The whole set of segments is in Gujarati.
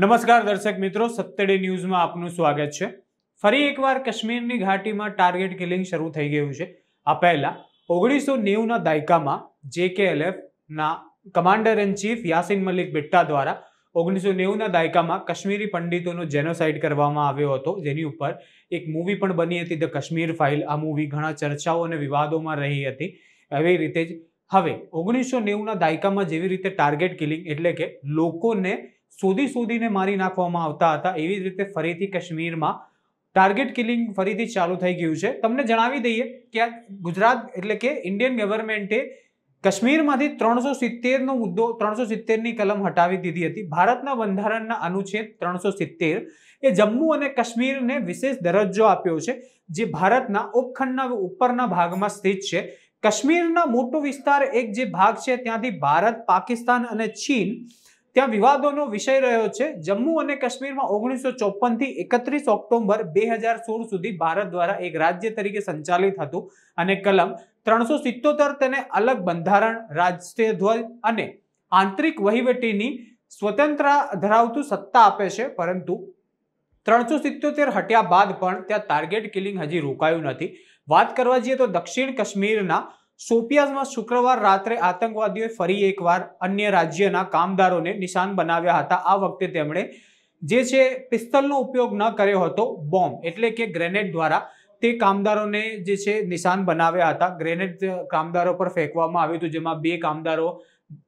નમસ્કાર દર્શક મિત્રો સત્તડે ન્યૂઝમાં આપનું સ્વાગત છે ફરી એકવાર કાશ્મીરની ઘાટીમાં ટાર્ગેટ કિલિંગ શરૂ થઈ ગયું છે આ પહેલા ઓગણીસો નેવના દાયકામાં જેકેએલએફના commander in chief Yasin Malik Bitta દ્વારા ઓગણીસો નેવુંના દાયકામાં કાશ્મીરી પંડિતોનો જેનોસાઇડ કરવામાં આવ્યો હતો જેની ઉપર એક મૂવી પણ બની હતી ધ કાશ્મીર ફાઇલ આ મૂવી ઘણા ચર્ચાઓ અને વિવાદોમાં રહી હતી એવી રીતે જ હવે ઓગણીસો નેવના દાયકામાં જેવી રીતે ટાર્ગેટ કિલિંગ એટલે કે લોકોને શોધી શોધીને મારી નાખવામાં આવતા હતા એવી જ રીતે ફરીથી કાશ્મીરમાં ટાર્ગેટ કિલિંગ ફરીથી ચાલુ થઈ ગયું છે તમને જણાવી દઈએ કે આ ગુજરાત એટલે કે ઇન્ડિયન ગવર્મેન્ટે કાશ્મીરમાંથી ત્રણસો સિત્તેરનો મુદ્દો ત્રણસો સિત્તેરની કલમ હટાવી દીધી હતી ભારતના બંધારણના અનુચ્છેદ ત્રણસો સિત્તેર એ જમ્મુ અને કાશ્મીરને વિશેષ દરજ્જો આપ્યો છે જે ભારતના ઉપખંડના ઉપરના ભાગમાં સ્થિત છે કાશ્મીરના મોટો વિસ્તાર એક જે ભાગ છે ત્યાંથી ભારત પાકિસ્તાન અને ચીન ત્યાં વિવાદોનો વિષય રહ્યો છે જમ્મુ અને કાશ્મીરમાં ઓગણીસો ચોપનથી એકત્રીસ ઓક્ટોબર બે હજાર સોળ સુધી ભારત દ્વારા એક રાજ્ય તરીકે સંચાલિત હતું અને કલમ ત્રણસો સિત્તોતેર તેને અલગ બંધારણ રાષ્ટ્રીય ધ્વજ અને આંતરિક વહીવટીની સ્વતંત્રતા ધરાવતું સત્તા આપે છે પરંતુ ત્રણસો સિત્તોતેર હટ્યા બાદ પણ ત્યાં ટાર્ગેટ કિલિંગ હજી રોકાયું નથી વાત કરવા જઈએ તો દક્ષિણ કાશ્મીરના સોપિયાઝમાં શુક્રવાર રાત્રે આતંકવાદીઓએ ફરી એકવાર અન્ય રાજ્યના કામદારોને નિશાન બનાવ્યા હતા આ વખતે તેમણે જે છે પિસ્તલનો ઉપયોગ ન કર્યો હતો બોમ્બ એટલે કે ગ્રેનેડ દ્વારા તે કામદારોને જે છે નિશાન બનાવ્યા હતા ગ્રેનેડ કામદારો પર ફેંકવામાં આવ્યું હતું જેમાં બે કામદારો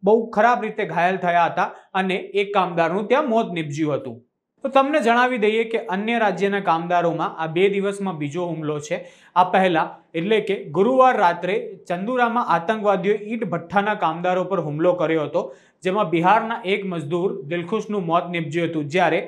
બહુ ખરાબ રીતે ઘાયલ થયા હતા અને એક કામદારનું ત્યાં મોત નીપજ્યું હતું તો તમને જણાવી દઈએ કે અન્ય રાજ્યના કામદારોમાં આ બે દિવસમાં બીજો હુમલો છે આ પહેલાં એટલે કે ગુરુવાર રાત્રે ચંદુરામાં આતંકવાદીઓ ઈટ ભઠ્ઠાના કામદારો પર હુમલો કર્યો હતો જેમાં બિહારના એક મજદૂર દિલખુશનું મોત નીપજ્યું હતું જ્યારે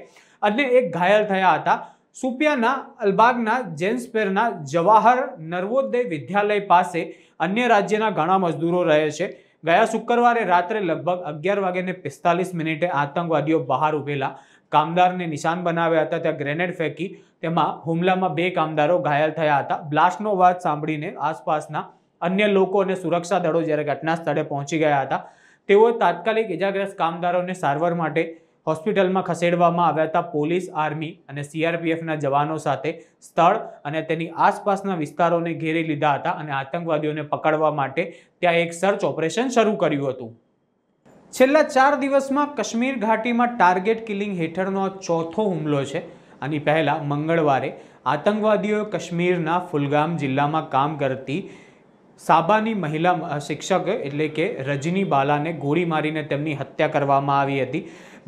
અન્ય એક ઘાયલ થયા હતા સુપિયાના અલબાગના જેન્સપેરના જવાહર નર્વોદય વિદ્યાલય પાસે અન્ય રાજ્યના ઘણા મજદૂરો રહે છે ગયા શુક્રવારે રાત્રે લગભગ અગિયાર વાગ્યાને પિસ્તાલીસ મિનિટે આતંકવાદીઓ બહાર ઉભેલા કામદારને નિશાન બનાવ્યા હતા ત્યાં ગ્રેનેડ ફેંકી તેમાં હુમલામાં બે કામદારો ઘાયલ થયા હતા બ્લાસ્ટનો અવાજ સાંભળીને આસપાસના અન્ય લોકો અને સુરક્ષા દળો જ્યારે ઘટના સ્થળે પહોંચી ગયા હતા તેઓએ તાત્કાલિક ઇજાગ્રસ્ત કામદારોને સારવાર માટે હોસ્પિટલમાં ખસેડવામાં આવ્યા હતા પોલીસ આર્મી અને સીઆરપીએફના જવાનો સાથે સ્થળ અને તેની આસપાસના વિસ્તારોને ઘેરી લીધા હતા અને આતંકવાદીઓને પકડવા માટે ત્યાં એક સર્ચ ઓપરેશન શરૂ કર્યું હતું છેલ્લા ચાર દિવસમાં કશ્મીર ઘાટીમાં ટાર્ગેટ કિલિંગ હેઠળનો ચોથો હુમલો છે આની પહેલાં મંગળવારે આતંકવાદીઓ કાશ્મીરના ફુલગામ જિલ્લામાં કામ કરતી સાબાની મહિલા શિક્ષક એટલે કે રજની બાલાને ગોળી મારીને તેમની હત્યા કરવામાં આવી હતી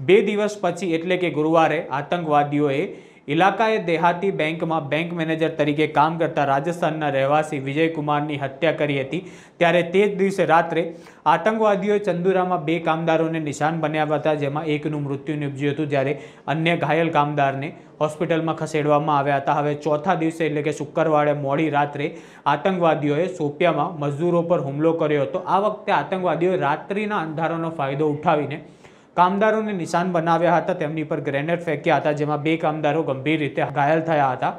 બે દિવસ પછી એટલે કે ગુરુવારે આતંકવાદીઓએ ઇલાકાએ દેહાતી બેંકમાં બેંક મેનેજર તરીકે કામ કરતા રાજસ્થાનના રહેવાસી વિજયકુમારની હત્યા કરી હતી ત્યારે તે જ દિવસે રાત્રે આતંકવાદીઓએ ચંદુરામાં બે કામદારોને નિશાન બન્યા હતા જેમાં એકનું મૃત્યુ નિપજ્યું હતું જ્યારે અન્ય ઘાયલ કામદારને હોસ્પિટલમાં ખસેડવામાં આવ્યા હતા હવે ચોથા દિવસે એટલે કે શુક્રવારે મોડી રાત્રે આતંકવાદીઓએ સોપિયામાં મજદૂરો પર હુમલો કર્યો હતો આ વખતે આતંકવાદીઓએ રાત્રિના અંધારાનો ફાયદો ઉઠાવીને કામદારોને નિશાન બનાવ્યા હતા તેમની પર ગ્રેનેડ ફેંક્યા હતા જેમાં બે કામદારો ગંભીર રીતે ઘાયલ થયા હતા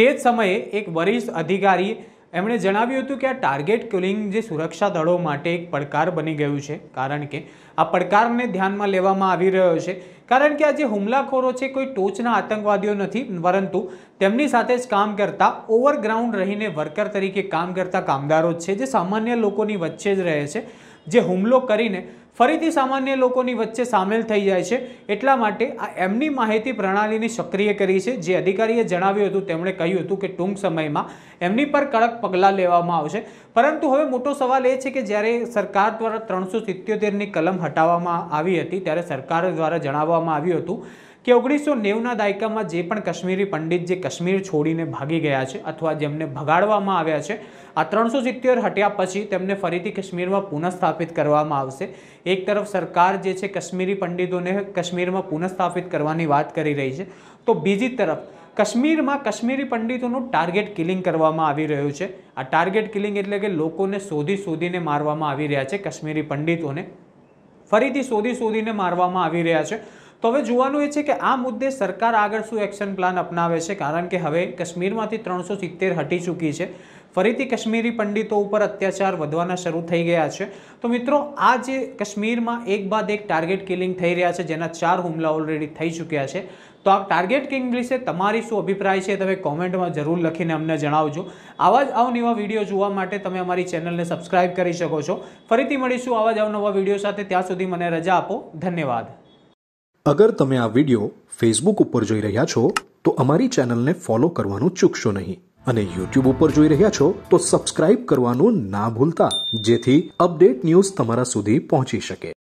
તે જ સમયે એક વરિષ્ઠ અધિકારી એમણે જણાવ્યું હતું કે આ ટાર્ગેટ કિલિંગ જે સુરક્ષા દળો માટે એક પડકાર બની ગયું છે કારણ કે આ પડકારને ધ્યાનમાં લેવામાં આવી રહ્યો છે કારણ કે આ જે હુમલાખોરો છે કોઈ ટોચના આતંકવાદીઓ નથી પરંતુ તેમની સાથે જ કામ કરતા ઓવરગ્રાઉન્ડ રહીને વર્કર તરીકે કામ કરતા કામદારો છે જે સામાન્ય લોકોની વચ્ચે જ રહે છે જે હુમલો કરીને ફરીથી સામાન્ય લોકોની વચ્ચે સામેલ થઈ જાય છે એટલા માટે આ એમની માહિતી પ્રણાલીને સક્રિય કરી છે જે અધિકારીએ જણાવ્યું હતું તેમણે કહ્યું હતું કે ટૂંક સમયમાં એમની પર કડક પગલાં લેવામાં આવશે પરંતુ હવે મોટો સવાલ એ છે કે જ્યારે સરકાર દ્વારા ત્રણસો સિત્યોતેરની કલમ હટાવવામાં આવી હતી ત્યારે સરકાર દ્વારા જણાવવામાં આવ્યું હતું કે ઓગણીસો નેવુંના દાયકામાં જે પણ કાશ્મીરી પંડિત જે કાશ્મીર છોડીને ભાગી ગયા છે અથવા જેમને ભગાડવામાં આવ્યા છે આ ત્રણસો સિત્તેર હટ્યા પછી તેમને ફરીથી કાશ્મીરમાં પુનઃસ્થાપિત કરવામાં આવશે એક તરફ સરકાર જે છે કાશ્મીરી પંડિતોને કાશ્મીરમાં પુનઃસ્થાપિત કરવાની વાત કરી રહી છે તો બીજી તરફ કાશ્મીરમાં કાશ્મીરી પંડિતોનું ટાર્ગેટ કિલિંગ કરવામાં આવી રહ્યું છે આ ટાર્ગેટ કિલિંગ એટલે કે લોકોને શોધી શોધીને મારવામાં આવી રહ્યા છે કાશ્મીરી પંડિતોને ફરીથી શોધી શોધીને મારવામાં આવી રહ્યા છે તો હવે જોવાનું એ છે કે આ મુદ્દે સરકાર આગળ શું એક્શન પ્લાન અપનાવે છે કારણ કે હવે કાશ્મીરમાંથી ત્રણસો સિત્તેર હટી ચૂકી છે ફરીથી કાશ્મીરી પંડિતો ઉપર અત્યાચાર વધવાના શરૂ થઈ ગયા છે તો મિત્રો આ જે કાશ્મીરમાં એક બાદ એક ટાર્ગેટ કિલિંગ થઈ રહ્યા છે જેના ચાર હુમલા ઓલરેડી થઈ ચૂક્યા છે તો આ ટાર્ગેટ કિંગ વિશે તમારી શું અભિપ્રાય છે તમે કોમેન્ટમાં જરૂર લખીને અમને જણાવજો આવા જ આવનવા વિડીયો જોવા માટે તમે અમારી ચેનલને સબસ્ક્રાઈબ કરી શકો છો ફરીથી મળીશું આવા જ અવનવા વિડીયો સાથે ત્યાં સુધી મને રજા આપો ધન્યવાદ અગર તમે આ વિડિયો ફેસબુક ઉપર જોઈ રહ્યા છો તો અમારી ચેનલને ફોલો કરવાનું ચૂકશો નહીં અને યુટ્યુબ ઉપર જોઈ રહ્યા છો તો સબસ્ક્રાઈબ કરવાનું ના ભૂલતા જેથી અપડેટ ન્યૂઝ તમારા સુધી પહોંચી શકે